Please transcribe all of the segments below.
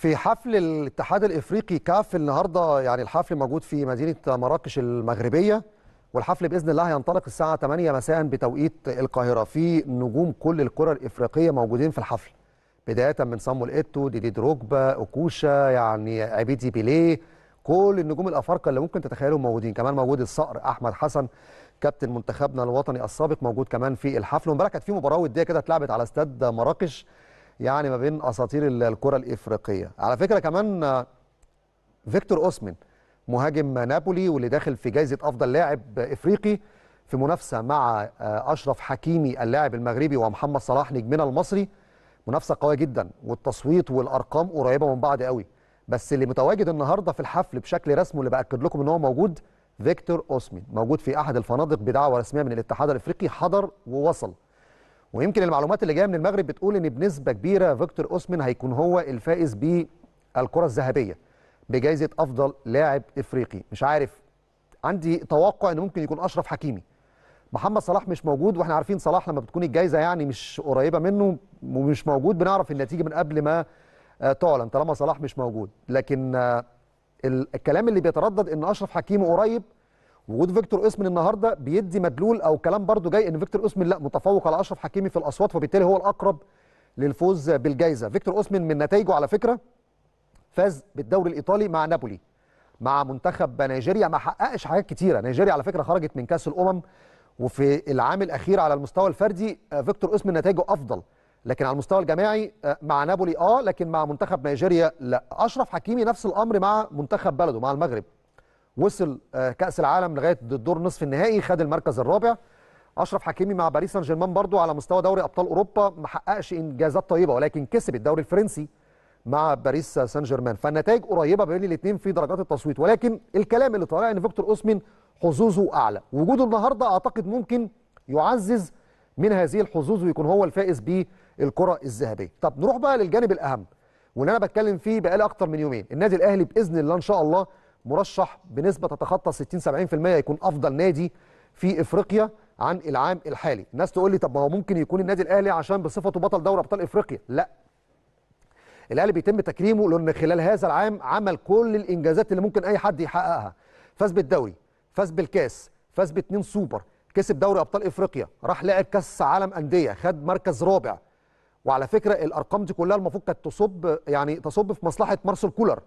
في حفل الاتحاد الافريقي كاف النهارده يعني الحفل موجود في مدينه مراكش المغربيه والحفل باذن الله هينطلق الساعه 8 مساء بتوقيت القاهره في نجوم كل الكره الافريقيه موجودين في الحفل بدايه من صامويل ايتو ديدي دروجبا اوكوشا يعني عبيدي بيليه كل النجوم الافارقه اللي ممكن تتخيلهم موجودين كمان موجود الصقر احمد حسن كابتن منتخبنا الوطني السابق موجود كمان في الحفل وامبارح كانت في مباراه وديه كده اتلعبت على استاد مراكش يعني ما بين اساطير الكره الافريقيه على فكره كمان آه، فيكتور اوسمن مهاجم نابولي واللي داخل في جائزه افضل لاعب افريقي في منافسه مع آه، اشرف حكيمي اللاعب المغربي ومحمد صلاح نجمنا المصري منافسه قويه جدا والتصويت والارقام قريبه من بعض قوي بس اللي متواجد النهارده في الحفل بشكل رسمي واللي باكد لكم ان هو موجود فيكتور اوسمن موجود في احد الفنادق بدعوه رسميه من الاتحاد الافريقي حضر ووصل ويمكن المعلومات اللي جايه من المغرب بتقول ان بنسبه كبيره فيكتور اوسمن هيكون هو الفائز بالكره الذهبيه بجائزه افضل لاعب افريقي مش عارف عندي توقع ان ممكن يكون اشرف حكيمي محمد صلاح مش موجود واحنا عارفين صلاح لما بتكون الجائزه يعني مش قريبه منه ومش موجود بنعرف النتيجه من قبل ما آه، تعلن طالما صلاح مش موجود لكن آه، الكلام اللي بيتردد ان اشرف حكيمي قريب وجود فيكتور اوسمن النهارده بيدي مدلول او كلام برضو جاي ان فيكتور اوسمن لا متفوق على اشرف حكيمي في الاصوات فبالتالي هو الاقرب للفوز بالجائزه فيكتور اوسمن من نتائجه على فكره فاز بالدوري الايطالي مع نابولي مع منتخب نيجيريا ما حققش حاجات كتيره نيجيريا على فكره خرجت من كاس الامم وفي العام الاخير على المستوى الفردي آه، فيكتور اوسمن نتائجه افضل لكن على المستوى الجماعي آه، مع نابولي اه لكن مع منتخب نيجيريا لا اشرف حكيمي نفس الامر مع منتخب بلده مع المغرب وصل آه، كاس العالم لغايه الدور نصف النهائي خد المركز الرابع اشرف حكيمي مع باريس سان جيرمان برضو على مستوى دوري ابطال اوروبا ما حققش انجازات طيبه ولكن كسب الدوري الفرنسي مع باريس سان جيرمان فالنتائج قريبه بين الاثنين في درجات التصويت ولكن الكلام اللي طالع ان فيكتور اوسمن حظوظه اعلى وجوده النهارده اعتقد ممكن يعزز من هذه الحظوظ ويكون هو الفائز بالكره الذهبيه طب نروح بقى للجانب الاهم واللي انا بتكلم فيه بقالي اكتر من يومين النادي الاهلي باذن الله ان شاء الله مرشح بنسبه تتخطى 60 70% يكون افضل نادي في افريقيا عن العام الحالي الناس تقول لي طب ما هو ممكن يكون النادي الاهلي عشان بصفته بطل دوري ابطال افريقيا لا الاهلي بيتم تكريمه لان خلال هذا العام عمل كل الانجازات اللي ممكن اي حد يحققها فاز بالدوري فاز بالكاس فاز باتنين سوبر كسب دوري ابطال افريقيا راح لعب كاس عالم انديه خد مركز رابع وعلى فكره الارقام دي كلها المفروض كانت تصب يعني تصب في مصلحه مارسيل كولر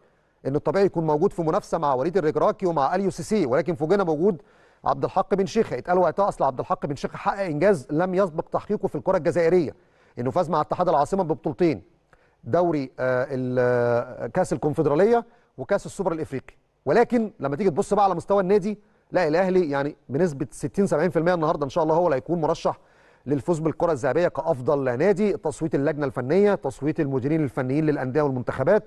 ان الطبيعي يكون موجود في منافسه مع وليد الرجراكي ومع اليو سي سي ولكن فوجئنا موجود عبد الحق بن شيخه اتقال وقتها اصل عبد الحق بن شيخه حقق انجاز لم يسبق تحقيقه في الكره الجزائريه انه فاز مع اتحاد العاصمه ببطولتين دوري آه، آه، كاس الكونفدراليه وكاس السوبر الافريقي ولكن لما تيجي تبص بقى على مستوى النادي لا الاهلي يعني بنسبه 60 70% النهارده ان شاء الله هو اللي هيكون مرشح للفوز بالكره الذهبيه كافضل نادي تصويت اللجنه الفنيه تصويت المديرين الفنيين للانديه والمنتخبات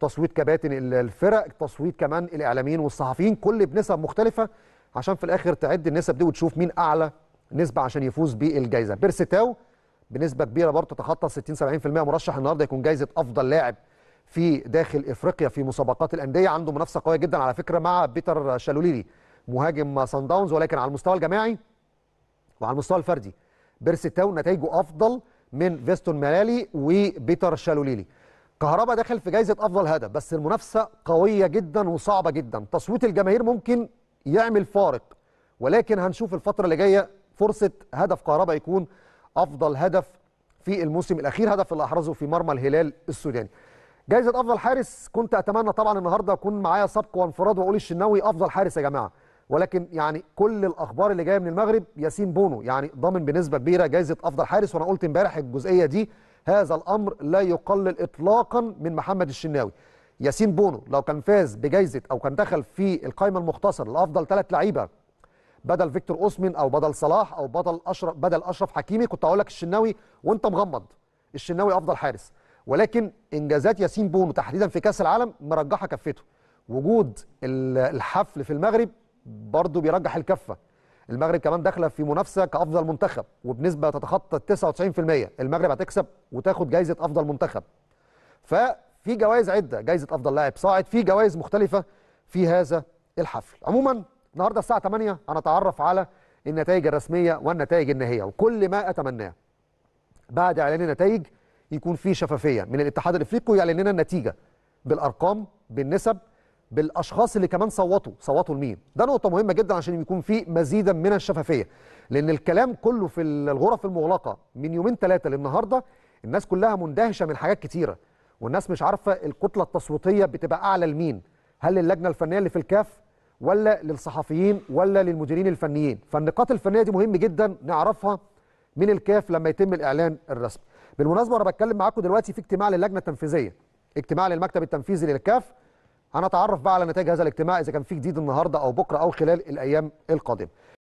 تصويت كباتن الفرق تصويت كمان الاعلاميين والصحفيين كل بنسب مختلفه عشان في الاخر تعد النسب دي وتشوف مين اعلى نسبه عشان يفوز بالجائزه تاو بنسبه كبيره برضه تتخطى 60 70% مرشح النهارده يكون جائزه افضل لاعب في داخل افريقيا في مسابقات الانديه عنده منافسه قويه جدا على فكره مع بيتر شالوليلي مهاجم سان داونز ولكن على المستوى الجماعي وعلى المستوى الفردي بيرسي تاو نتائجه افضل من فيستون مالالي وبيتر شالوليلي كهربا دخل في جايزه افضل هدف بس المنافسه قويه جدا وصعبه جدا تصويت الجماهير ممكن يعمل فارق ولكن هنشوف الفتره اللي جايه فرصه هدف كهربا يكون افضل هدف في الموسم الاخير هدف اللي احرزه في مرمى الهلال السوداني جايزه افضل حارس كنت اتمنى طبعا النهارده اكون معايا سبق وانفراد واقول الشناوي افضل حارس يا جماعه ولكن يعني كل الاخبار اللي جايه من المغرب ياسين بونو يعني ضامن بنسبه كبيره جايزه افضل حارس وانا قلت امبارح الجزئيه دي هذا الأمر لا يقلل إطلاقا من محمد الشناوي ياسين بونو لو كان فاز بجايزة أو كان دخل في القائمة المختصر لأفضل ثلاث لعيبة بدل فيكتور أوسمن أو بدل صلاح أو بدل أشرف بدل أشرف حكيمي كنت أقول لك الشناوي وأنت مغمض الشناوي أفضل حارس ولكن إنجازات ياسين بونو تحديدا في كأس العالم مرجحة كفته وجود الحفل في المغرب برضه بيرجح الكفة المغرب كمان داخله في منافسه كافضل منتخب وبنسبه تتخطى 99% المغرب هتكسب وتاخد جائزه افضل منتخب ففي جوائز عده جائزه افضل لاعب صاعد في جوائز مختلفه في هذا الحفل عموما النهارده الساعه 8 هنتعرف على النتائج الرسميه والنتائج النهائيه وكل ما اتمناه بعد اعلان النتائج يكون في شفافيه من الاتحاد الافريقي يعلن لنا النتيجه بالارقام بالنسب بالاشخاص اللي كمان صوتوا صوتوا لمين ده نقطه مهمه جدا عشان يكون في مزيدا من الشفافيه لان الكلام كله في الغرف المغلقه من يومين ثلاثه للنهارده الناس كلها مندهشه من حاجات كتيره والناس مش عارفه الكتله التصويتيه بتبقى اعلى لمين هل للجنه الفنيه اللي في الكاف ولا للصحفيين ولا للمديرين الفنيين فالنقاط الفنيه دي مهم جدا نعرفها من الكاف لما يتم الاعلان الرسمي بالمناسبه انا بتكلم معاكم دلوقتي في اجتماع للجنه التنفيذيه اجتماع للمكتب التنفيذي للكاف هنتعرف بقى على نتائج هذا الاجتماع اذا كان في جديد النهارده او بكره او خلال الايام القادمه